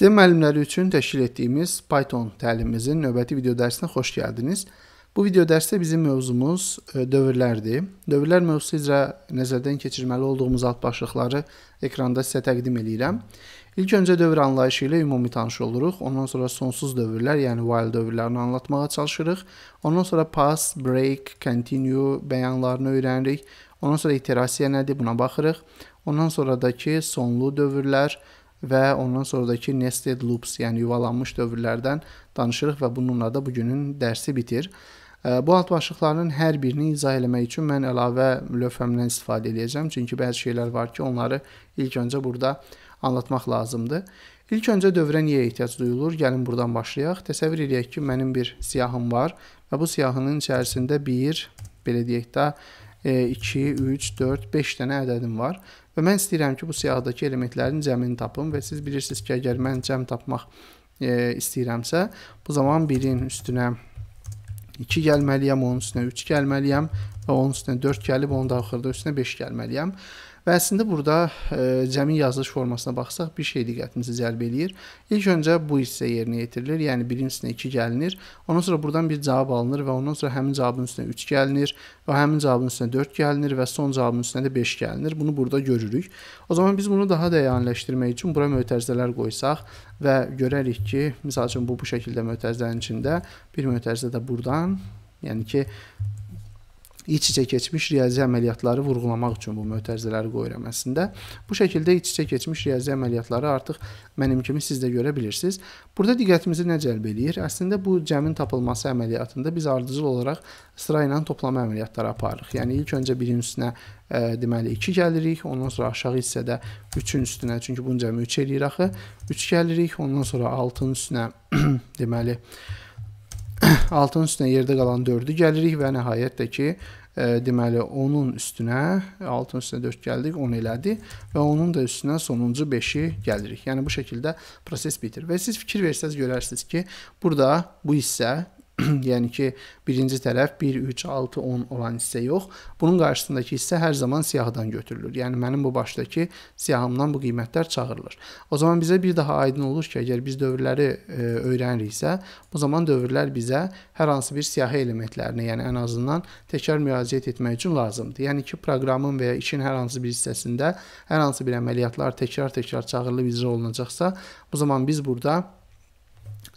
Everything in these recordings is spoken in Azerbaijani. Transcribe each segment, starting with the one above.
Sistem müəllimləri üçün təşkil etdiyimiz Python təlimimizin növbəti video dərsinə xoş gəldiniz. Bu video dərsdə bizim mövzumuz e, dövrlərdir. Dövrlər mövzusu üzrə nəzərdən keçirməli olduğumuz alt başlıqları ekranda sizə təqdim eləyirəm. İlk öncə dövr anlayışı ilə ümumi tanış oluruq. Ondan sonra sonsuz dövrlər, yəni while dövrlərini anlatmağa çalışırıq. Ondan sonra pass, break, continue bəyanlarını öyrənirik. Ondan sonra iterasiya nədir, buna baxırıq. Ondan sonra da ki, sonlu dövrlər, dövrlər və ondan sonradakı nested loops, yəni yuvalanmış dövrlərdən danışırıq və bununla da bugünün dərsi bitir. Bu alt başlıqlarının hər birini izah eləmək üçün mən əlavə lövhəmdən istifadə edəcəm, çünki bəzi şeylər var ki, onları ilk öncə burada anlatmaq lazımdır. İlk öncə dövrə niyə ehtiyac duyulur? Gəlin buradan başlayaq. Təsəvvür edək ki, mənim bir siyahım var və bu siyahının içərisində bir, belə deyək də, 2, 3, 4, 5 dənə ədədim var. Və mən istəyirəm ki, bu siyahıdakı elementlərin cəmini tapım və siz bilirsiniz ki, əgər mən cəm tapmaq e, istəyirəmsə, bu zaman 1-in üstünə 2 gəlməliyəm, onun üstünə 3 gəlməliyəm və onun üstünə 4 gəlib, onun da axırda üstünə 5 gəlməliyəm. Və əslində burada e, cəmi yazılış formasına baxsaq bir şey diqqətimizi cəlb eləyir. İlk öncə bu hissə yerinə yetirilir, yəni birincisində 2 gəlinir. Ondan sonra buradan bir cavab alınır və ondan sonra həmin cavabın üstünə 3 gəlinir, və həmin cavabın üstünə 4 gəlinir və son cavabın üstünə də 5 gəlinir. Bunu burada görürük. O zaman biz bunu daha dəyanləşdirmək üçün bura mötərizələr qoysaq və görərik ki, məsəl üçün bu bu şəkildə mötərizənin içində bir mötərizə də burdan, yəni ki, iç-içə keçmiş riyazi əməliyyatları vurğulamaq üçün bu mötərizələri qoyuram əslində. Bu şəkildə iç-içə keçmiş riyazi əməliyyatları artıq mənim kimi siz də görə bilirsiniz. Burada diqqətimizi nə cəlb eləyir? Əslində bu cəmin tapılması əməliyyatında biz ardıcıl olaraq sıra ilə toplama əməliyyatları aparırıq. Yəni ilk öncə birin üstünə ə, e, deməli 2 gəlirik, ondan sonra aşağı hissədə 3-ün üstünə, çünki bunun cəmi 3 eləyir axı. 3 gəlirik, ondan sonra 6-ın üstünə deməli altın üstünə yerdə qalan 4-ü gəlirik və nəhayət də ki, ə, e, deməli onun üstünə altın üstünə 4 gəldik, 10 elədi və onun da üstünə sonuncu 5-i gəlirik. Yəni bu şəkildə proses bitir. Və siz fikir versəz görərsiniz ki, burada bu hissə yəni ki, birinci tərəf 1 3 6 10 olan hissə yox. Bunun qarşısındakı hissə hər zaman siyahıdan götürülür. Yəni mənim bu başdakı siyahımdan bu qiymətlər çağırılır. O zaman bizə bir daha aydın olur ki, əgər biz dövrləri e, öyrəniriksə, bu zaman dövrlər bizə hər hansı bir siyahı elementlərini, yəni ən azından təkrar müraciət etmək üçün lazımdır. Yəni ki, proqramın və ya işin hər hansı bir hissəsində hər hansı bir əməliyyatlar təkrar-təkrar çağırılıb icra olunacaqsa, bu zaman biz burada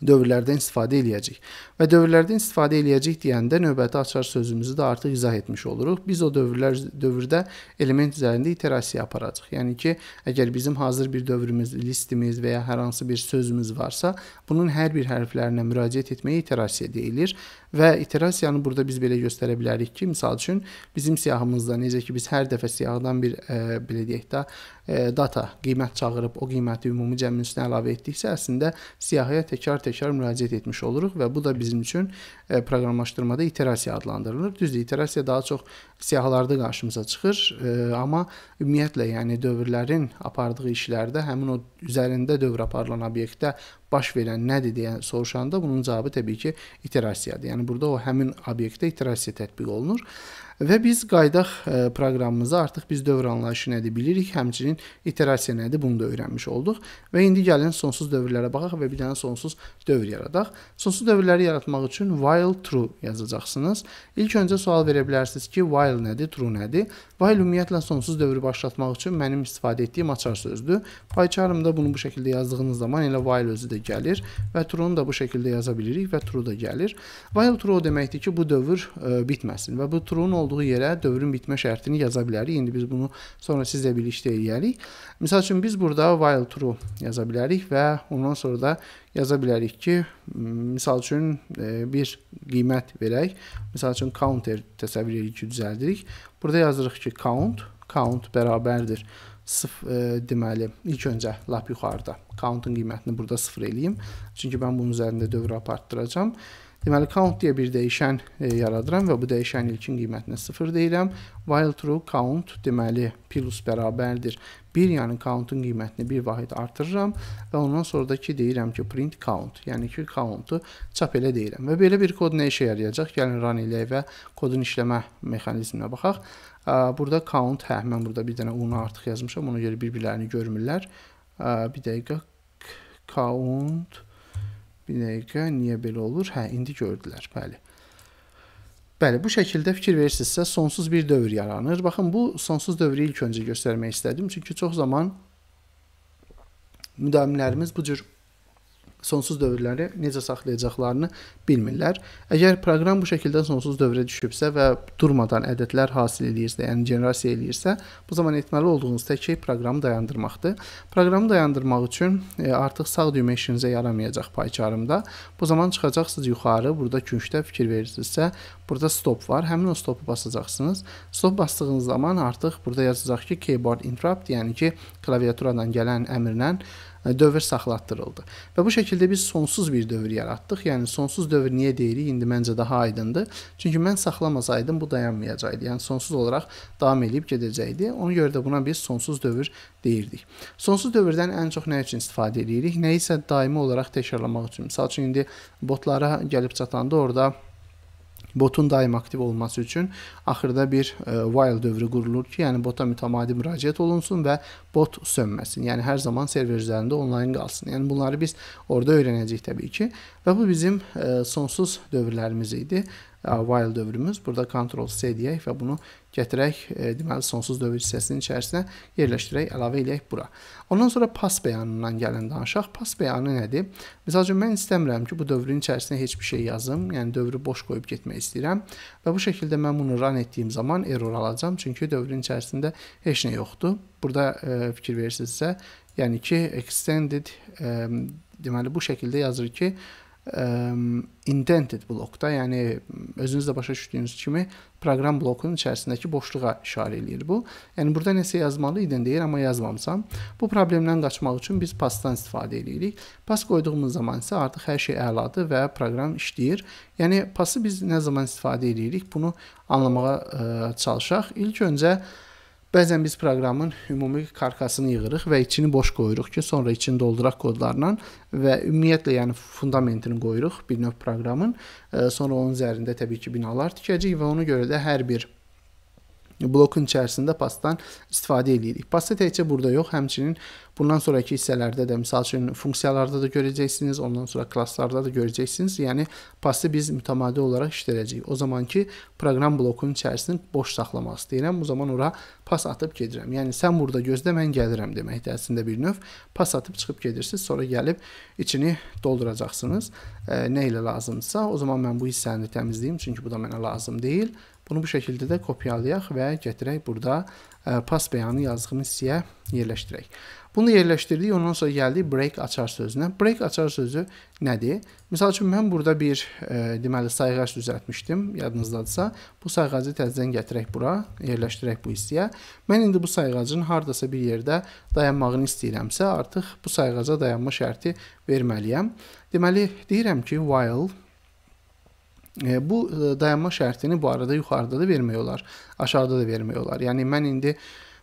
dövrlərdən istifadə eləyəcək. Və dövrlərdən istifadə eləyəcək deyəndə növbəti açar sözümüzü də artıq izah etmiş oluruq. Biz o dövrlər dövrdə element üzərində iterasiya aparacağıq. Yəni ki, əgər bizim hazır bir dövrümüz, listimiz və ya hər hansı bir sözümüz varsa, bunun hər bir hərflərinə müraciət etməyə iterasiya deyilir Və iterasiyanı burada biz belə göstərə bilərik ki, məsəl üçün bizim siyahımızda necə ki biz hər dəfə siyahıdan bir e, belə deyək də e, data qiymət çağırıb o qiyməti ümumi cəmin üstünə əlavə etdiksə əslində siyahıya təkrar-təkrar müraciət etmiş oluruq və bu da bizim üçün e, proqramlaşdırmada iterasiya adlandırılır. Düzdür, iterasiya daha çox siyahılarda qarşımıza çıxır, e, amma ümumiyyətlə yəni dövrlərin apardığı işlərdə həmin o üzərində dövr aparılan obyektə baş verən nədir deyə soruşanda bunun cavabı təbii ki, iterasiyadır. Yəni burada o həmin obyektə iterasiya tətbiq olunur. Və biz qaydaq e, proqramımıza artıq biz dövr anlayışı nədir bilirik, həmçinin iterasiya nədir bunu da öyrənmiş olduq. Və indi gəlin sonsuz dövrlərə baxaq və bir dənə sonsuz dövr yaradaq. Sonsuz dövrləri yaratmaq üçün while true yazacaqsınız. İlk öncə sual verə bilərsiniz ki, while nədir, true nədir? While ümumiyyətlə sonsuz dövrü başlatmaq üçün mənim istifadə etdiyim açar sözdür. PyCharm-da bunu bu şəkildə yazdığınız zaman elə while özü də gəlir və true-nu da bu şəkildə yaza bilirik və true da gəlir. While true deməkdir ki, bu dövr ə, e, bitməsin və bu true-nun olduğu yerə dövrün bitmə şərtini yaza bilərik. İndi biz bunu sonra sizlə birlikdə eləyərik. Məsəl üçün biz burada while true yaza bilərik və ondan sonra da yaza bilərik ki, məsəl üçün e, bir qiymət verək. Məsəl üçün counter təsəvvür edirik ki, düzəldirik. Burada yazırıq ki, count, count bərabərdir sıf e, deməli ilk öncə lap yuxarıda countun qiymətini burada 0 eləyim. Çünki mən bunun üzərində dövrü apartdıracağam. E, Deməli count deyə bir dəyişən e, yaradıram və bu dəyişən ilkin qiymətinə 0 deyirəm. While true count deməli plus bərabərdir 1, yəni countun qiymətini bir vahid artırıram və ondan sonra da ki deyirəm ki print count, yəni ki countu çap elə deyirəm. Və belə bir kod nə işə yarayacaq? Gəlin run eləyək və kodun işləmə mexanizminə baxaq. Burada count, hə, mən burada bir dənə unu artıq yazmışam, ona görə bir-birlərini görmürlər. Bir dəqiqə count count Bir dəqiqə, niyə belə olur? Hə, indi gördülər, bəli. Bəli, bu şəkildə fikir verirsinizsə, sonsuz bir dövr yaranır. Baxın, bu sonsuz dövrü ilk öncə göstərmək istədim, çünki çox zaman müdavimlərimiz bu cür sonsuz dövrləri necə saxlayacaqlarını bilmirlər. Əgər proqram bu şəkildə sonsuz dövrə düşübsə və durmadan ədədlər hasil eləyirsə, yəni generasiya eləyirsə, bu zaman etməli olduğunuz tək şey proqramı dayandırmaqdır. Proqramı dayandırmaq üçün e, artıq sağ düymə işinizə yaramayacaq payçarımda. Bu zaman çıxacaqsınız yuxarı, burada küncdə fikir verirsinizsə, burada stop var. Həmin o stopu basacaqsınız. Stop basdığınız zaman artıq burada yazacaq ki, keyboard interrupt, yəni ki, klaviaturadan gələn əmrlə Yəni dövr saxlatdırıldı. Və bu şəkildə biz sonsuz bir dövr yaratdıq. Yəni sonsuz dövr niyə deyirik? İndi məncə daha aydındır. Çünki mən saxlamasaydım bu dayanmayacaqdı. Yəni sonsuz olaraq davam edib gedəcəkdi. Ona görə də buna biz sonsuz dövr deyirdik. Sonsuz dövrdən ən çox nə üçün istifadə edirik? Nəyisə daimi olaraq təkrarlamaq üçün. Məsəl üçün indi botlara gəlib çatanda orada botun daim aktiv olması üçün axırda bir e, while dövrü qurulur ki, yəni bota mütəmadi müraciət olunsun və bot sönməsin. Yəni hər zaman server üzərində onlayn qalsın. Yəni bunları biz orada öyrənəcəyik təbii ki. Və bu bizim e, sonsuz dövrlərimiz idi while dövrümüz. Burada Ctrl C deyək və bunu gətirək, e, deməli sonsuz dövr hissəsinin içərisinə yerləşdirək, əlavə eləyək bura. Ondan sonra pas bəyanından gəlin danışaq. Pas bəyanı nədir? Məsəl üçün mən istəmirəm ki, bu dövrün içərisinə heç bir şey yazım, yəni dövrü boş qoyub getmək istəyirəm və bu şəkildə mən bunu run etdiyim zaman error alacağım, çünki dövrün içərisində heç nə yoxdur. Burada e, fikir verirsinizsə, yəni ki, extended e, deməli bu şəkildə yazır ki, e, Ehm, indented blokda, yəni özünüz də başa düşdüyünüz kimi proqram blokunun içərisindəki boşluğa işarə eləyir bu. Yəni burada nəsə yazmalı idim deyir, amma yazmamısam. Bu problemdən qaçmaq üçün biz pasdan istifadə eləyirik. Pas qoyduğumuz zaman isə artıq hər şey əladır və proqram işləyir. Yəni pası biz nə zaman istifadə eləyirik, bunu anlamağa ə, çalışaq. İlk öncə Bəzən biz proqramın ümumi karkasını yığırıq və içini boş qoyuruq ki, sonra içini dolduraq kodlarla və ümumiyyətlə yəni fundamentini qoyuruq bir növ proqramın. Sonra onun üzərində təbii ki, binalar tikəcəyik və ona görə də hər bir blokun içərisində pasdan istifadə eləyirik. Pasta təkcə burada yox, həmçinin bundan sonrakı hissələrdə də, məsəl üçün funksiyalarda da görəcəksiniz, ondan sonra klasslarda da görəcəksiniz. Yəni pasta biz mütəmadi olaraq işləyəcəyik. O zamanki proqram blokunun içərisini boş saxlamaq istəyirəm. Bu zaman ora pas atıb gedirəm. Yəni sən burada gözlə, mən gəlirəm deməkdir əslində bir növ. Pas atıb çıxıb gedirsiniz, sonra gəlib içini dolduracaqsınız. E, nə ilə lazımdsa, o zaman mən bu hissəni təmizləyim, çünki bu da mənə lazım deyil. Bunu bu şəkildə də kopyalayaq və gətirək burada e, pas bəyanı yazdığımız hissəyə yerləşdirək. Bunu yerləşdirdik, ondan sonra gəldik break açar sözünə. Break açar sözü nədir? Məsəl üçün, mən burada bir e, deməli, sayğac düzəltmişdim, yadınızdadırsa. Bu sayğacı təzədən gətirək bura, yerləşdirək bu hissəyə. Mən indi bu sayğacın haradasa bir yerdə dayanmağını istəyirəmsə, artıq bu sayğaca dayanma şərti verməliyəm. Deməli, deyirəm ki, while E, bu e, dayanma şərtini bu arada yuxarıda da vermək olar, aşağıda da vermək olar. Yəni mən indi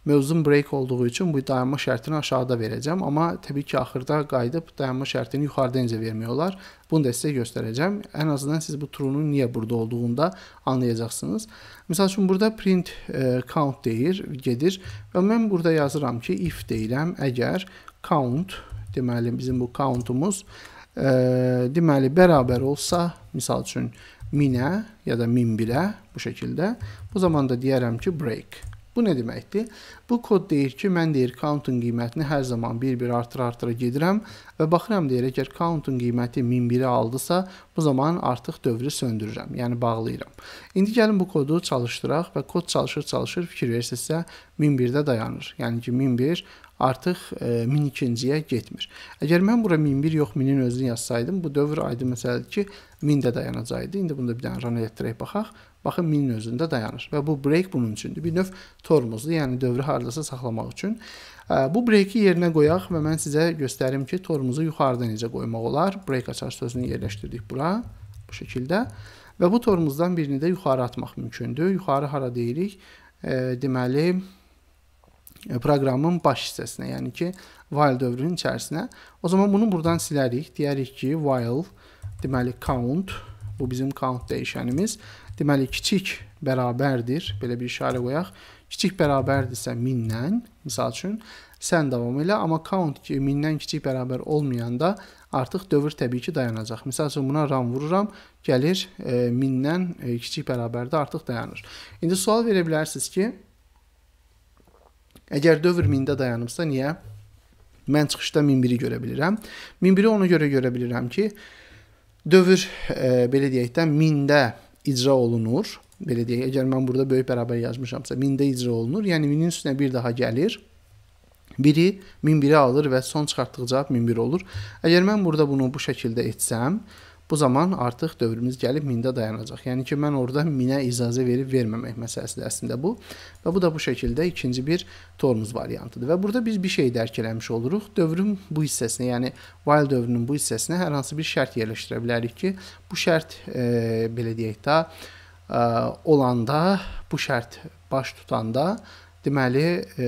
mövzum break olduğu üçün bu dayanma şərtini aşağıda verəcəm, amma təbii ki, axırda qayıdıb dayanma şərtini yuxarıda necə vermək olar, bunu da sizə göstərəcəm. Ən azından siz bu true-nun niyə burada olduğunu da anlayacaqsınız. Məsəl üçün burada print e, count deyir, gedir və mən burada yazıram ki, if deyirəm, əgər count, deməli bizim bu countumuz e, deməli bərabər olsa, məsəl üçün minə ya da min birə bu şəkildə. Bu zaman da deyərəm ki, break. Bu nə deməkdir? Bu kod deyir ki, mən deyir countun qiymətini hər zaman bir-bir artıra-artıra gedirəm və baxıram deyir, əgər countun qiyməti 1001-ə aldısa, bu zaman artıq dövrü söndürürəm, yəni bağlayıram. İndi gəlin bu kodu çalışdıraq və kod çalışır-çalışır, fikir versinizsə 1001-də dayanır. Yəni ki, 1001 artıq 1002-ciyə e, getmir. Əgər mən bura 1001 yox 1000-in özünü yazsaydım, bu dövr aydın məsələdir ki, 1000 də dayanacaqdı. İndi bunda bir dənə run etdirək baxaq. Baxın 1000-in özündə dayanır və bu break bunun üçündür. Bir növ tormozdur, yəni dövrü hardasa saxlamaq üçün. E, bu breaki yerinə qoyaq və mən sizə göstərim ki, tormozu yuxarıda necə qoymaq olar. Break açar sözünü yerləşdirdik bura bu şəkildə. Və bu tormozdan birini də yuxarı atmaq mümkündür. Yuxarı hara deyirik? E, deməli, E, proqramın baş hissəsinə, yəni ki, while dövrünün içərisinə. O zaman bunu buradan silərik. Deyərik ki, while deməli count bu bizim count dəyişənimiz. Deməli kiçik bərabərdir. Belə bir işarə qoyaq. Kiçik bərabərdirsə 1000-dən, məsəl üçün sən davam elə, amma count ki 1000-dən kiçik bərabər olmayanda artıq dövr təbii ki dayanacaq. Məsəl üçün buna ram vururam, gəlir 1000-dən e, e, kiçik bərabərdə artıq dayanır. İndi sual verə bilərsiniz ki, Əgər dövr 1000-də dayanıbsa, niyə? Mən çıxışda 1001-i görə bilirəm. 1001-i ona görə görə bilirəm ki, dövr e, belə deyək də 1000-də icra olunur. Belə deyək, əgər mən burada böyük bərabər yazmışamsa, 1000-də icra olunur. Yəni 1000-in üstünə bir daha gəlir. Biri 1001-i alır və son çıxartdığı cavab 1001 olur. Əgər mən burada bunu bu şəkildə etsəm, e, Bu zaman artıq dövrümüz gəlib 1000-də dayanacaq. Yəni ki, mən orada 1000-ə icazə verib verməmək məsələsidir əslində bu. Və bu da bu şəkildə ikinci bir tormuz variantıdır. Və burada biz bir şey dərk eləmiş oluruq. Dövrün bu hissəsinə, yəni while dövrünün bu hissəsinə hər hansı bir şərt yerləşdirə bilərik ki, bu şərt e, belə deyək də, e, olanda, bu şərt baş tutanda deməli e,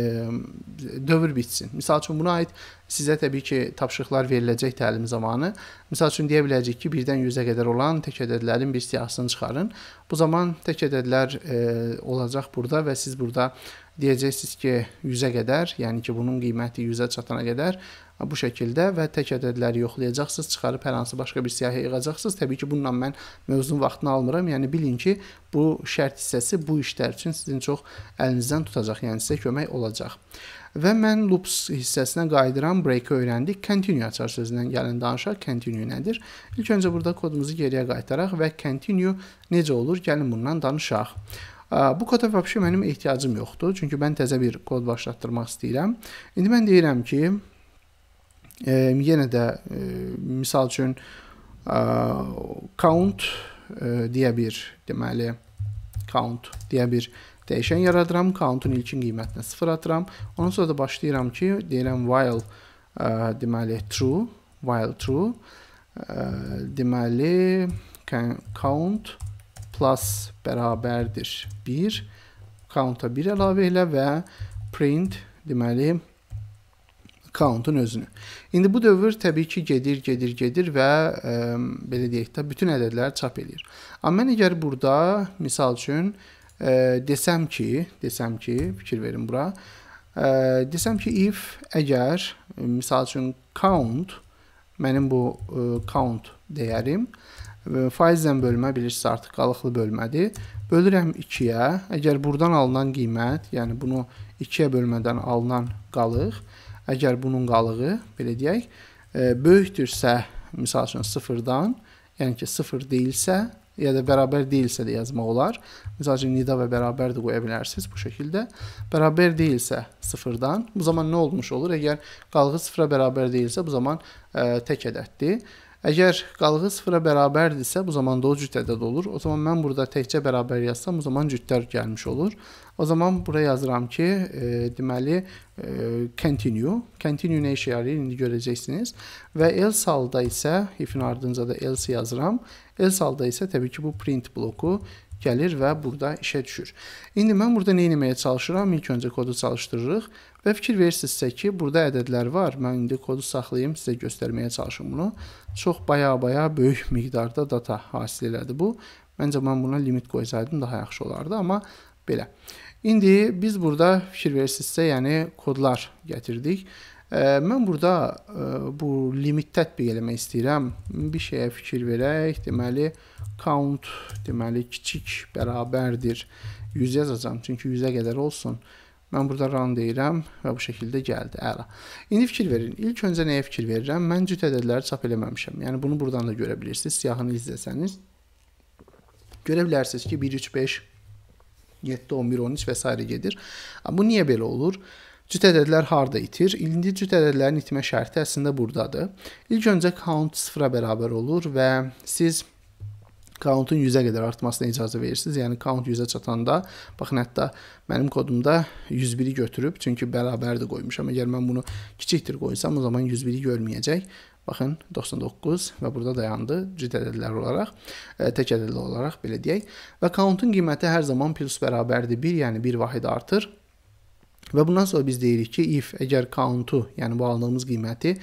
dövr bitsin. Məsəl üçün buna aid sizə təbii ki, tapşırıqlar veriləcək təlim zamanı. Məsəl üçün deyə biləcək ki, 1-dən 100-ə qədər olan tək ədədlərin bir siyahısını çıxarın. Bu zaman tək ədədlər e, olacaq burada və siz burada deyəcəksiniz ki, 100-ə qədər, yəni ki, bunun qiyməti 100-ə çatana qədər bu şəkildə və tək ədədləri yoxlayacaqsınız, çıxarıb hər hansı başqa bir siyahıya yığacaqsınız. Təbii ki, bununla mən mövzunun vaxtını almıram. Yəni bilin ki, bu şərt hissəsi bu işlər üçün sizin çox əlinizdən tutacaq, yəni sizə kömək olacaq. Və mən loops hissəsinə qayıdıram, break-i öyrəndik. Continue açar sözündən gəlin danışaq. Continue nədir? İlk öncə burada kodumuzu geriyə qaytaraq və continue necə olur? Gəlin bundan danışaq. Bu koda вообще mənim ehtiyacım yoxdur. Çünki mən təzə bir kod başlatdırmaq istəyirəm. İndi mən deyirəm ki, e, yenə də e, misal üçün e, count e, deyə bir, deməli count deyə bir dəyişən yaradıram. Countun ilkin qiymətinə 0 atıram. Ondan sonra da başlayıram ki, deyirəm while e, deməli true, while true e, deməli count plus bərabərdir 1 counta 1 əlavə elə və print deməli countun özünü. İndi bu dövr təbii ki gedir, gedir, gedir və ə, ehm, belə deyək də bütün ədədləri çap eləyir. Amma mən əgər burada misal üçün ə, ehm, desəm ki, desəm ki, fikir verin bura. Ə, ehm, desəm ki if əgər misal üçün count mənim bu ə, count dəyərim ə, faizlə bölmə bilirsiniz artıq qalıqlı bölmədir. Bölürəm 2-yə. Əgər burdan alınan qiymət, yəni bunu 2-yə bölmədən alınan qalıq, əgər bunun qalığı, belə deyək, böyükdürsə, məsəl üçün 0-dan, yəni ki 0 deyilsə, ya da bərabər deyilsə də yazmaq olar. Məsəl üçün nida və bərabər də qoya bilərsiniz bu şəkildə. Bərabər deyilsə 0-dan, bu zaman nə olmuş olur? Əgər qalığı 0-a bərabər deyilsə, bu zaman ə, tək ədəddir. Əgər qalığı sıfıra bərabərdirsə, bu zaman da o cüt ədəd olur. O zaman mən burada təkcə bərabər yazsam, o zaman cütlər gəlmiş olur. O zaman bura yazıram ki, e, deməli, e, continue. Continue nə işə yarayır, indi görəcəksiniz. Və else halda isə, ifin ardınca da else yazıram. Else halda isə təbii ki, bu print bloku gəlir və burada işə düşür. İndi mən burada nə etməyə çalışıram? İlk öncə kodu çalışdırırıq Və fikir versinizsə ki, burada ədədlər var. Mən indi kodu saxlayım, sizə göstərməyə çalışım bunu. Çox baya-baya böyük miqdarda data hasil elədi bu. Məncə mən buna limit qoysaydım daha yaxşı olardı, amma belə. İndi biz burada fikir versinizsə, yəni kodlar gətirdik. Mən burada bu limit tətbiq eləmək istəyirəm. Bir şeyə fikir verək. Deməli, count, deməli, kiçik bərabərdir. 100 yazacam, çünki 100-ə qədər olsun. 100 Mən burada run deyirəm və bu şəkildə gəldi. Əla. İndi fikir verin. İlk öncə nəyə fikir verirəm? Mən cüt ədədləri çap eləməmişəm. Yəni bunu buradan da görə bilirsiniz. Siyahını izləsəniz görə bilərsiniz ki, 1 3 5 7 11 13 və s. gedir. Bu niyə belə olur? Cüt ədədlər harda itir? İndi cüt ədədlərin itmə şərti əslində burdadır. İlk öncə count 0-a bərabər olur və siz countun 100-ə qədər artmasına icazə verirsiniz. Yəni count 100-ə çatanda baxın hətta mənim kodumda 101-i götürüb, çünki bərabərdir qoymuşam. Əgər mən bunu kiçikdir qoysam, o zaman 101-i görməyəcək. Baxın 99 və burada dayandı cüt ədədlər olaraq, ə, e, tək ədədli olaraq belə deyək. Və countun qiyməti hər zaman plus bərabərdir 1, yəni 1 vahid artır. Və bundan sonra biz deyirik ki, if əgər countu, yəni bu aldığımız qiyməti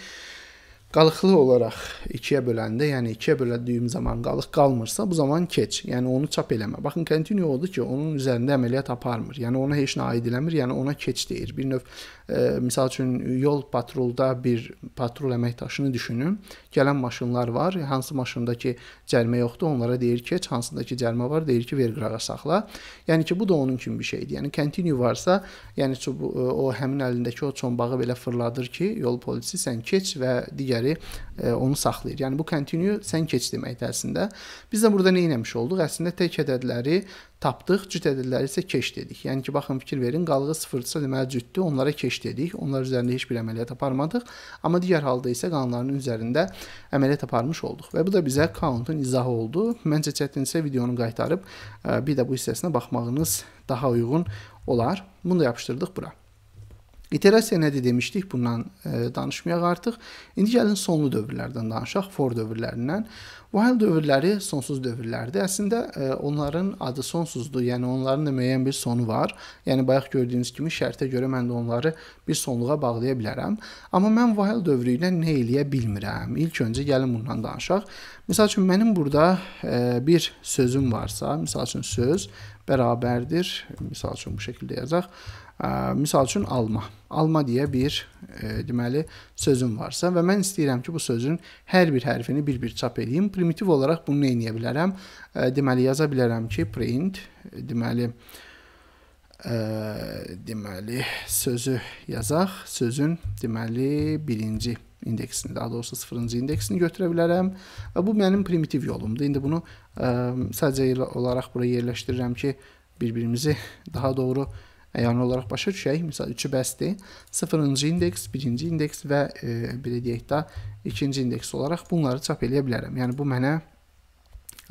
qalıqlı olaraq ikiyə böləndə, yəni ikiyə bölədiyim zaman qalıq qalmırsa, bu zaman keç. Yəni onu çap eləmə. Baxın, continue oldu ki, onun üzərində əməliyyat aparmır. Yəni ona heç nə aid eləmir, yəni ona keç deyir. Bir növ e, məsəl üçün yol patrulda bir patrul əməkdaşını düşünün. Gələn maşınlar var. Hansı maşındakı cərimə yoxdur, onlara deyir keç, hansındakı cərimə var, deyir ki, ver qırağa saxla. Yəni ki, bu da onun kimi bir şeydir. Yəni continue varsa, yəni e, o həmin əlindəki o çombağı belə fırladır ki, yol polisi sən keç və digər digəri e, onu saxlayır. Yəni bu continue sən keç deməkdir əslində. Biz də burada nə etmiş olduq? Əslində tək ədədləri tapdıq, cüt ədədləri isə keç dedik. Yəni ki, baxın fikir verin, qalığı 0-dsa deməli cütdür, onlara keç dedik. Onlar üzərində heç bir əməliyyat aparmadıq, amma digər halda isə qanunların üzərində əməliyyat aparmış olduq. Və bu da bizə countun izahı oldu. Məncə çətinsə videonu qaytarıb e, bir də bu hissəsinə baxmağınız daha uyğun olar. Bunu da yapışdırdıq bura. İterasiya nədir demişdik, bundan e, danışmayaq artıq. İndi gəlin sonlu dövrlərdən danışaq, for dövrlərindən. While dövrləri sonsuz dövrlərdir. Əslində e, onların adı sonsuzdur, yəni onların da müəyyən bir sonu var. Yəni bayaq gördüyünüz kimi şərtə görə mən də onları bir sonluğa bağlaya bilərəm. Amma mən while dövrü ilə nə eləyə bilmirəm? İlk öncə gəlin bundan danışaq. Məsəl üçün mənim burada e, bir sözüm varsa, məsəl üçün söz bərabərdir. Məsəl üçün bu şəkildə yazaq misal üçün alma. Alma deyə bir e, deməli sözüm varsa və mən istəyirəm ki, bu sözün hər bir hərfini bir-bir çap edeyim. Primitiv olaraq bunu nə edə bilərəm? E, deməli yaza bilərəm ki, print deməli e, deməli sözü yazaq, sözün deməli birinci indeksini, daha doğrusu 0-cı indeksini götürə bilərəm. Və bu mənim primitiv yolumdur. İndi bunu ə, e, sadəcə olaraq bura yerləşdirirəm ki, bir-birimizi daha doğru əyani olaraq başa düşək. Məsəl 3-ü bəsdir. 0-cı indeks, 1-ci indeks və e, belə deyək də 2-ci indeks olaraq bunları çap eləyə bilərəm. Yəni bu mənə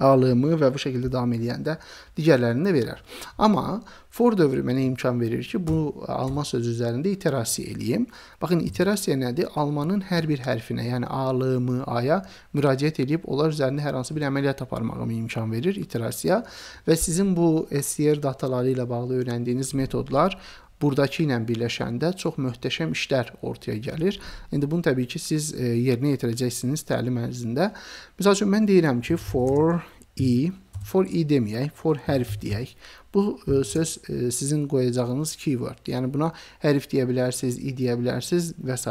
alımı və bu şəkildə davam edəndə digərlərini də verər. Amma for dövrü mənə imkan verir ki, bu alma sözü üzərində iterasiya eləyim. Baxın, iterasiya nədir? Almanın hər bir hərfinə, yəni alımı, aya müraciət edib onlar üzərində hər hansı bir əməliyyat aparmağıma imkan verir iterasiya və sizin bu SCR dataları ilə bağlı öyrəndiyiniz metodlar burdakı ilə birləşəndə çox möhtəşəm işlər ortaya gəlir. İndi bunu təbii ki, siz e, yerinə yetirəcəksiniz təlim ərzində. Məsəl üçün mən deyirəm ki, for i for i deməyək, for hərf deyək. Bu e, söz e, sizin qoyacağınız keyword. Yəni buna hərf deyə bilərsiniz, i deyə bilərsiniz və s.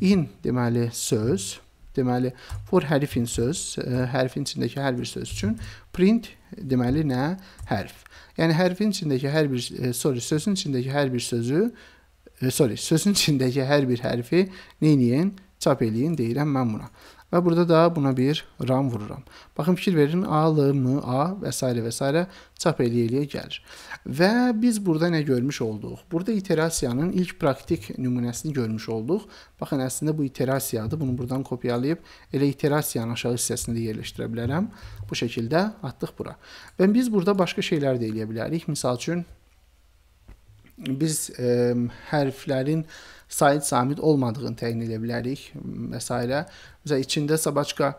in deməli söz Deməli, for hərfin söz, e, hərfin içindəki hər bir söz üçün print deməli nə? Hərf. Yəni hərfin içindəki hər bir e, sorry, sözün içindəki hər bir sözü e, sorry, sözün içindəki hər bir hərfi nə edin? Çap eləyin deyirəm mən buna. Və burada da buna bir ram vururam. Baxın fikir verin, A, L, M, A və s. və s. çap eləyə-eləyə gəlir. Və biz burada nə görmüş olduq? Burada iterasiyanın ilk praktik nümunəsini görmüş olduq. Baxın, əslində bu iterasiyadır. Bunu buradan kopyalayıb elə iterasiyanın aşağı hissəsini də yerləşdirə bilərəm. Bu şəkildə atdıq bura. Və biz burada başqa şeylər də eləyə bilərik. Misal üçün, biz ə, hərflərin hərflərin Said Samid olmadığını təyin edə bilərik və s. Məsələn, içində Sabaçka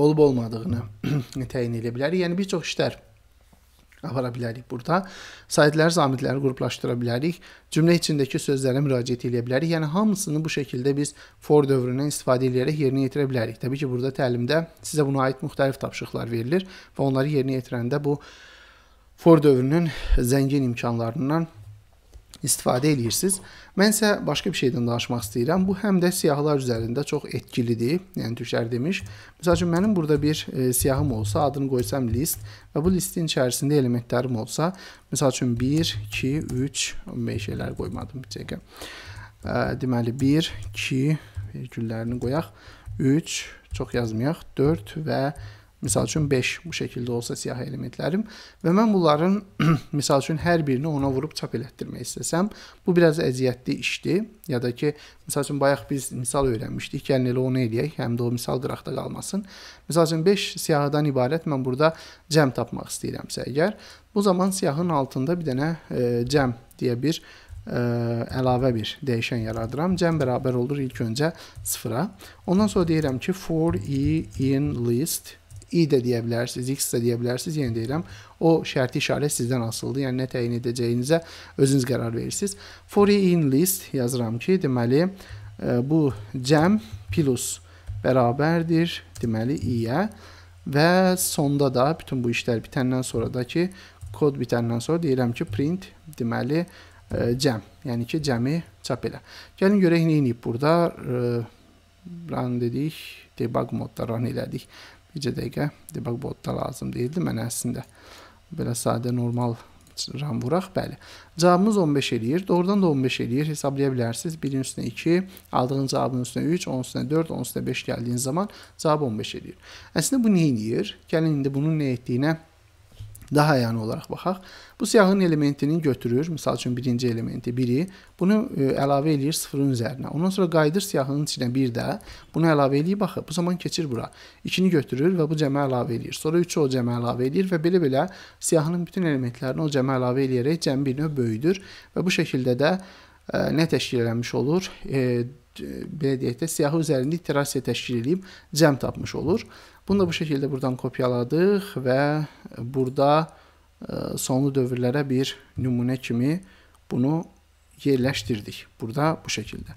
olub olmadığını təyin edə bilərik. Yəni bir çox işlər apara bilərik burada. Saytlər, zamitləri qruplaşdıra bilərik. Cümlə içindəki sözlərə müraciət edə bilərik. Yəni hamısını bu şəkildə biz for dövründən istifadə edərək yerinə yetirə bilərik. Təbii ki, burada təlimdə sizə buna aid müxtəlif tapşırıqlar verilir və onları yerinə yetirəndə bu for dövrünün zəngin imkanlarından istifadə edirsiniz. Mən isə başqa bir şeydən danışmaq istəyirəm. Bu həm də siyahılar üzərində çox etkilidir. Yəni türklər demiş. Məsəl üçün mənim burada bir e, siyahım olsa, adını qoysam list və bu listin içərisində elementlərim olsa, məsəl üçün 1, 2, 3, 5 şeylər qoymadım bir dəqiqə. E, deməli 1, 2 vergüllərini qoyaq. 3 çox yazmayaq. 4 və Misal üçün 5 bu şəkildə olsa siyah elementlərim və mən bunların misal üçün hər birini ona vurub çap elətdirmək istəsəm, bu biraz əziyyətli işdir. Ya da ki, misal üçün bayaq biz misal öyrənmişdik, gəlin yəni elə onu eləyək, həm də o misal qıraqda qalmasın. Misal üçün 5 siyahıdan ibarət mən burada cəm tapmaq istəyirəmsə əgər, bu zaman siyahın altında bir dənə e, cəm deyə bir ə, e, əlavə bir dəyişən yaradıram. Cəm bərabər olur ilk öncə 0-a. Ondan sonra deyirəm ki, for i in list i də deyə bilərsiniz, x də deyə bilərsiniz. Yenə deyirəm, o şərti işarə sizdən asılıdır. Yəni nə təyin edəcəyinizə özünüz qərar verirsiniz. For e in list yazıram ki, deməli e, bu cəm plus bərabərdir, deməli i-yə və sonda da bütün bu işlər bitəndən sonra da ki, kod bitəndən sonra deyirəm ki, print deməli e, cəm, yəni ki, cəmi çap elə. Gəlin görək nə edib burada. Run dedik, debug modda run elədik bircə dəqiqə debug botda lazım deyildi mən əslində. Belə sadə normal RAM vuraq, bəli. Cavabımız 15 eləyir. Doğrudan da 15 eləyir. Hesablaya bilərsiniz. 1-in üstünə 2, aldığın cavabın üstünə 3, 10 üstünə 4, 10 üstünə 5 gəldiyin zaman cavab 15 eləyir. Əslində bu nə edir? Gəlin indi bunun nə etdiyinə Daha yəni olaraq baxaq. Bu siyahının elementini götürür. Məsəl üçün birinci elementi 1-i. Bunu ə, e, əlavə eləyir 0-ın üzərinə. Ondan sonra qayıdır siyahının içinə 1 də. Bunu əlavə eləyib baxır. Bu zaman keçir bura. 2-ni götürür və bu cəmə əlavə eləyir. Sonra 3-ü o cəmə əlavə eləyir və belə-belə siyahının bütün elementlərini o cəmə əlavə eləyərək cəmi bir növ böyüdür və bu şəkildə də ə, e, nə təşkil edilmiş olur? E, belə deyək də siyahı üzərində iterasiya təşkil edib cəm tapmış olur. Bunu da bu şəkildə buradan kopyaladıq və burada e, sonlu dövrlərə bir nümunə kimi bunu yerləşdirdik. Burada bu şəkildə.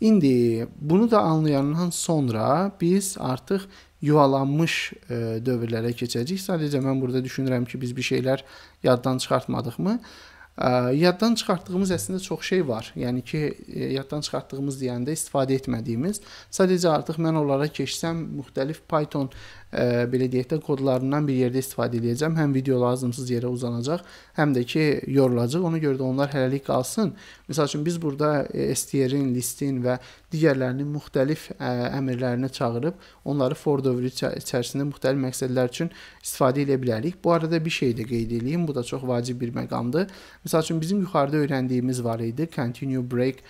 İndi bunu da anlayandan sonra biz artıq yuvalanmış e, dövrlərə keçəcəyik. Sadəcə mən burada düşünürəm ki, biz bir şeylər yaddan çıxartmadıq mı? Yaddan çıxartdığımız əslində çox şey var. Yəni ki, e, yaddan çıxartdığımız deyəndə istifadə etmədiyimiz. Sadəcə artıq mən onlara keçsəm müxtəlif Python e, belə deyək də kodlarından bir yerdə istifadə edəcəm. Həm video lazımsız yerə uzanacaq, həm də ki yorulacaq. Ona görə də onlar hələlik qalsın. Məsəl üçün biz burada e, STR-in, listin və digərlərinin müxtəlif ə, e, əmrlərini çağırıb onları for dövrü içərisində müxtəlif məqsədlər üçün istifadə edə bilərik. Bu arada bir şey də qeyd edeyim, bu da çox vacib bir məqamdır. Məsəl üçün bizim yuxarıda öyrəndiyimiz var idi, continue break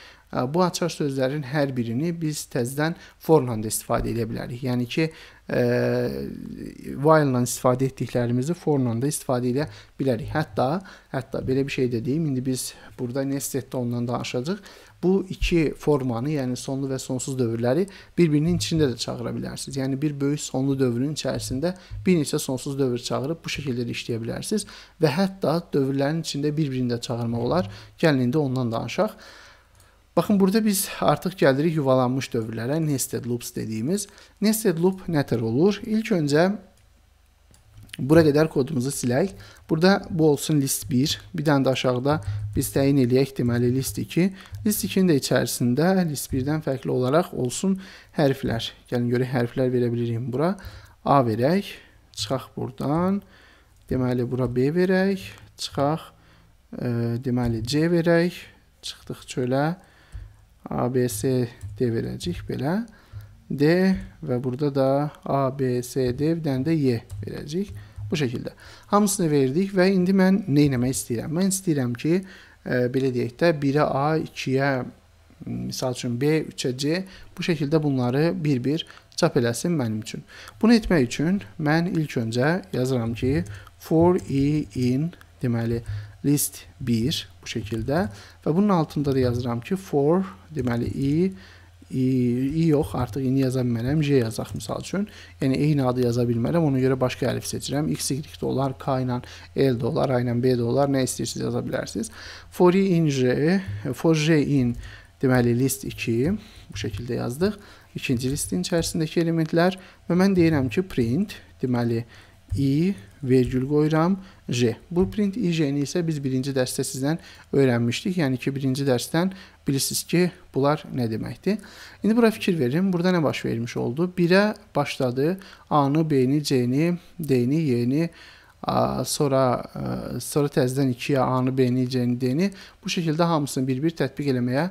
bu açar sözlərin hər birini biz təzədən formla da istifadə edə bilərik. Yəni ki, ə, e, while ilə istifadə etdiklərimizi formla da istifadə edə bilərik. Hətta hətta belə bir şey də deyim, indi biz burada nested ondan danışacağıq. Bu iki formanı, yəni sonlu və sonsuz dövrləri bir-birinin içində də çağıra bilərsiniz. Yəni bir böyük sonlu dövrün içərisində bir neçə sonsuz dövr çağırıb bu şəkildə də işləyə bilərsiniz və hətta dövrlərin içində bir-birini də çağırmaq olar. Gəlin indi ondan danışaq. Da Baxın, burada biz artıq gəlirik yuvalanmış dövrlərə, nested loops dediyimiz. Nested loop nətər olur? İlk öncə bura qədər kodumuzu silək. Burada bu olsun list 1, bir dənə də aşağıda biz təyin eləyək, deməli list 2. List 2-nin də içərisində list 1-dən fərqli olaraq olsun hərflər. Gəlin görək, hərflər verə bilirim bura. A verək, çıxaq buradan. Deməli, bura B verək, çıxaq, e, deməli C verək, çıxdıq çölə. ABS dev verəcək belə. D və burada da ABS devdən də Y verəcək. Bu şəkildə. Hamısını verdik və indi mən nə etmək istəyirəm? Mən istəyirəm ki, e, belə deyək də 1-ə A, 2-yə misal üçün B, 3-ə C bu şəkildə bunları bir-bir çap eləsin mənim üçün. Bunu etmək üçün mən ilk öncə yazıram ki, for i in deməli list 1 bu şəkildə və bunun altında da yazıram ki, for deməli i i, i yox, artıq ini yaza bilmərəm, j yazaq misal üçün. Yəni eyni adı yaza bilmərəm, ona görə başqa əlif seçirəm. x, y də olar, k ilə l də olar, a ilə b də olar, nə istəyirsiniz yaza bilərsiniz. for i in j, for j in deməli list 2 bu şəkildə yazdıq. İkinci listin içərisindəki elementlər və mən deyirəm ki, print deməli i vergül qoyuram J. Blueprint IJ-ni isə biz birinci dərsdə sizdən öyrənmişdik. Yəni ki, birinci dərsdən bilirsiniz ki, bunlar nə deməkdir. İndi bura fikir verin. Burada nə baş vermiş oldu? 1-ə başladı. A-nı, B-ni, C-ni, D-ni, Y-ni, sonra e, sonra təzədən 2-yə A-nı, B-ni, C-ni, D-ni bu şəkildə hamısını bir-bir tətbiq eləməyə e,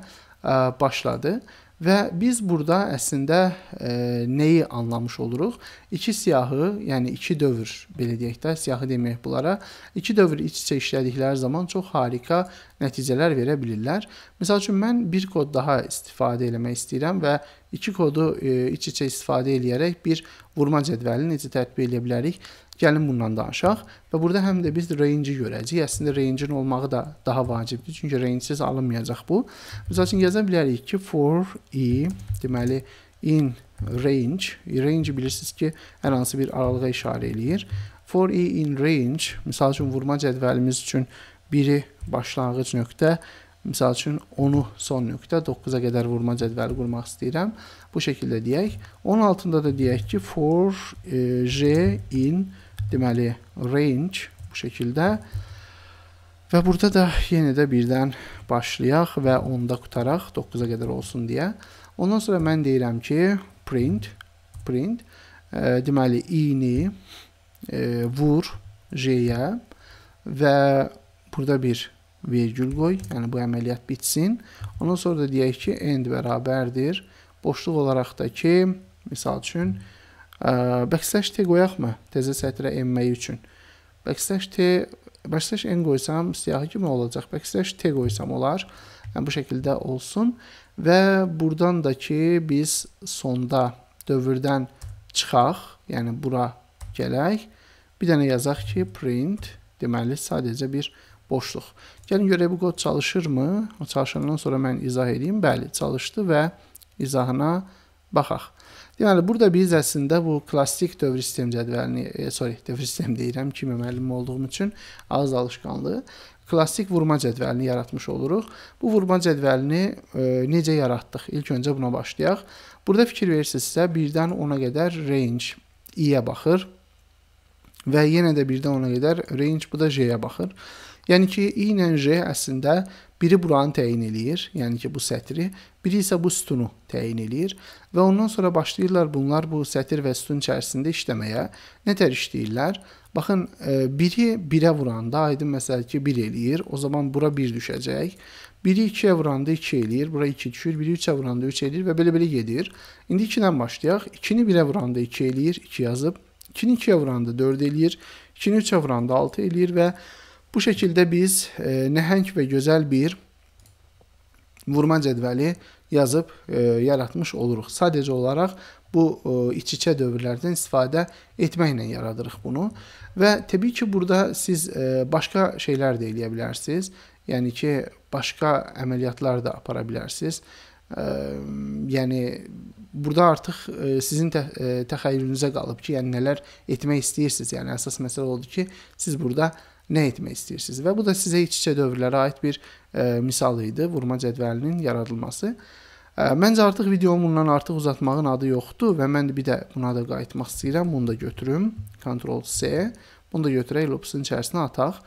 başladı. Və biz burada əslində e, neyi anlamış oluruq? İki siyahı, yəni iki dövr, belə deyək də, siyahı demək bunlara, iki dövr iç-içə işlədikləri zaman çox harika nəticələr verə bilirlər. Məsəl üçün mən bir kod daha istifadə etmək istəyirəm və iki kodu e, iç-içə istifadə eləyərək bir vurma cədvəlini necə tətbiq edə bilərik? Gəlin bundan danışaq və burada həm də biz range-i görəcəyik. Əslində range-in olmağı da daha vacibdir, çünki range-siz alınmayacaq bu. Məsəl üçün yaza bilərik ki, for i, deməli in range, range bilirsiniz ki, hər hansı bir aralığa işarə eləyir. For i in range, misal üçün vurma cədvəlimiz üçün biri başlanğıc nöqtə, Misal üçün 10-u son nöqtə 9-a qədər vurma cədvəli qurmaq istəyirəm. Bu şəkildə deyək. Onun altında da deyək ki, for e, j in range deməli range bu şəkildə və burada da yenə də birdən başlayaq və 10-da qutaraq 9-a qədər olsun deyə. Ondan sonra mən deyirəm ki, print print e, deməli i-ni e, vur j-yə və burada bir vergül qoy, yəni bu əməliyyat bitsin. Ondan sonra da deyək ki, end bərabərdir boşluq olaraq da ki, misal üçün, e, Backslash T qoyaqmı təzə sətrə enmək üçün? Backslash T, backslash N qoysam siyahı kimi olacaq. Backslash T qoysam olar. Yəni, bu şəkildə olsun. Və buradan da ki, biz sonda dövrdən çıxaq, yəni bura gələk. Bir dənə yazaq ki, print, deməli sadəcə bir boşluq. Gəlin görək bu kod çalışırmı? O çalışandan sonra mən izah edeyim. Bəli, çalışdı və izahına baxaq. Deməli yəni burada biz əslində bu klassik dövr sistem cədvəlini, e, sorry, dövr sistem deyirəm kimi müəllim olduğum üçün ağız alışqanlığı klassik vurma cədvəlini yaratmış oluruq. Bu vurma cədvəlini e, necə yaratdıq? İlk öncə buna başlayaq. Burada fikir verirsinizsə 1-dən 10-a qədər range i-yə baxır və yenə də birdən ona gedər. Range bu da J-yə baxır. Yəni ki, i ilə J əslində biri buranı təyin eləyir, yəni ki, bu sətri, biri isə bu sütunu təyin eləyir və ondan sonra başlayırlar bunlar bu sətr və sütun içərisində işləməyə. Nətər işləyirlər? Baxın, e, biri 1-ə vuranda aydın məsəl ki, 1 eləyir. O zaman bura 1 düşəcək. Biri 2-yə vuranda 2 eləyir, bura 2 düşür, biri 3-ə vuranda 3 eləyir və belə-belə gedir. İndi 2-dən başlayaq. 2-ni 1-ə vuranda 2 eləyir, 2 yazıb. 2-ni 2-yə vuranda 4 eləyir, 2-ni 3-ə vuranda 6 eləyir və bu şəkildə biz e, nəhəng və gözəl bir vurma cədvəli yazıb e, yaratmış oluruq. Sadəcə olaraq bu e, iç-içə dövrlərdən istifadə etməklə yaradırıq bunu. Və təbii ki, burada siz e, başqa şeylər də eləyə bilərsiniz. Yəni ki, başqa əməliyyatlar da apara bilərsiniz yəni burada artıq sizin tə, təxəyyülünüzə qalıb ki, yəni nələr etmək istəyirsiniz. Yəni əsas məsələ odur ki, siz burada nə etmək istəyirsiniz və bu da sizə iç-içə dövrlərə aid bir ə, misal idi, vurma cədvəlinin yaradılması. Ə, məncə artıq videomu bundan artıq uzatmağın adı yoxdur və mən bir də buna da qayıtmaq istəyirəm. Bunu da götürüm. Ctrl C. Bunu da götürək loops-un içərisinə ataq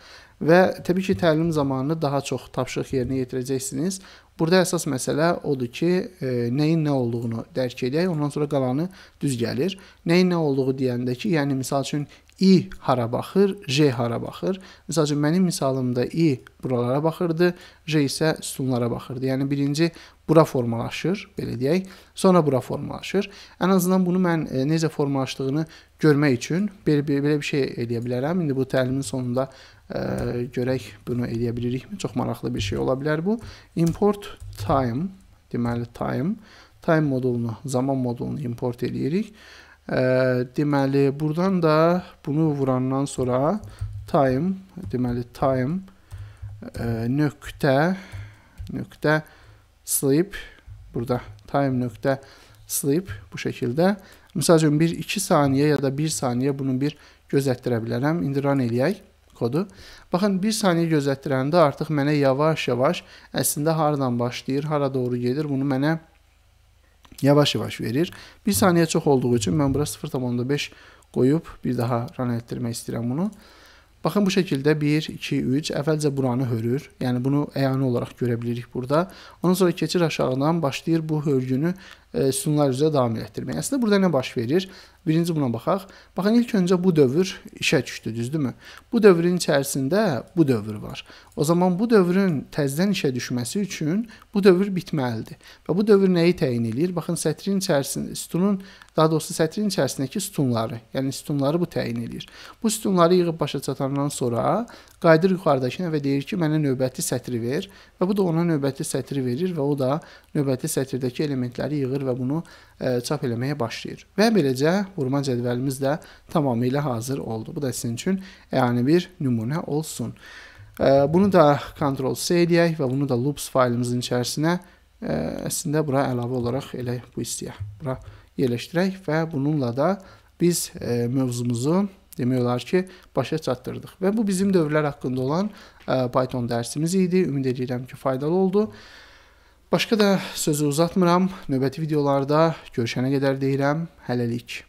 və təbii ki, təlim zamanı daha çox tapşırıq yerinə yetirəcəksiniz. Burada əsas məsələ odur ki, e, nəyin nə olduğunu dərk edək, ondan sonra qalanı düz gəlir. Nəyin nə olduğu deyəndə ki, yəni misal üçün i hara baxır, j hara baxır. Məsəl üçün mənim misalımda i buralara baxırdı, j isə sütunlara baxırdı. Yəni birinci bura formalaşır, belə deyək. Sonra bura formalaşır. Ən azından bunu mən e, necə formalaşdığını görmək üçün belə, belə, belə bir şey eləyə bilərəm. İndi bu təlimin sonunda Ə, görək bunu edə bilirikmi? Çox maraqlı bir şey ola bilər bu. Import time, deməli time, time modulunu, zaman modulunu import eləyirik. Ə, deməli burdan da bunu vurandan sonra time, deməli time ə, nöqtə nöqtə sleep burada time nöqtə sleep bu şəkildə. Məsəl üçün 1-2 saniyə ya da 1 saniyə bunu bir gözlətdirə bilərəm. İndi run eləyək kodu. Baxın, bir saniyə gözlətdirəndə artıq mənə yavaş-yavaş əslində haradan başlayır, hara doğru gedir, bunu mənə yavaş-yavaş verir. Bir saniyə çox olduğu üçün mən bura 0.5 qoyub bir daha run etdirmək istəyirəm bunu. Baxın, bu şəkildə 1, 2, 3, əvvəlcə buranı hörür. Yəni, bunu əyanı olaraq görə bilirik burada. Ondan sonra keçir aşağıdan, başlayır bu hörgünü E, sütunlar üzrə davam elətdirmək. Əslində burada nə baş verir? Birinci buna baxaq. Baxın, ilk öncə bu dövr işə düşdü, düzdürmü? Bu dövrün içərisində bu dövr var. O zaman bu dövrün təzədən işə düşməsi üçün bu dövr bitməlidir. Və bu dövr nəyi təyin eləyir? Baxın, sətrin içərisində sütunun, daha doğrusu sətrin içərisindəki sütunları, yəni sütunları bu təyin eləyir. Bu sütunları yığıb başa çatandan sonra Qayıdır yuxarıdakına və deyir ki, mənə növbəti sətri ver və bu da ona növbəti sətri verir və o da növbəti sətirdəki elementləri yığır və bunu ə, e, çap eləməyə başlayır. Və beləcə vurma cədvəlimiz də tamamilə hazır oldu. Bu da sizin üçün əyani bir nümunə olsun. Ə, e, bunu da Ctrl C edək və bunu da loops faylımızın içərisinə ə, e, əslində bura əlavə olaraq elə bu istəyək. Bura yerləşdirək və bununla da biz ə, mövzumuzu demək olar ki, başa çatdırdıq. Və bu bizim dövrlər haqqında olan Python dərsimiz idi. Ümid edirəm ki, faydalı oldu. Başqa da sözü uzatmıram. Növbəti videolarda görüşənə qədər deyirəm. Hələlik.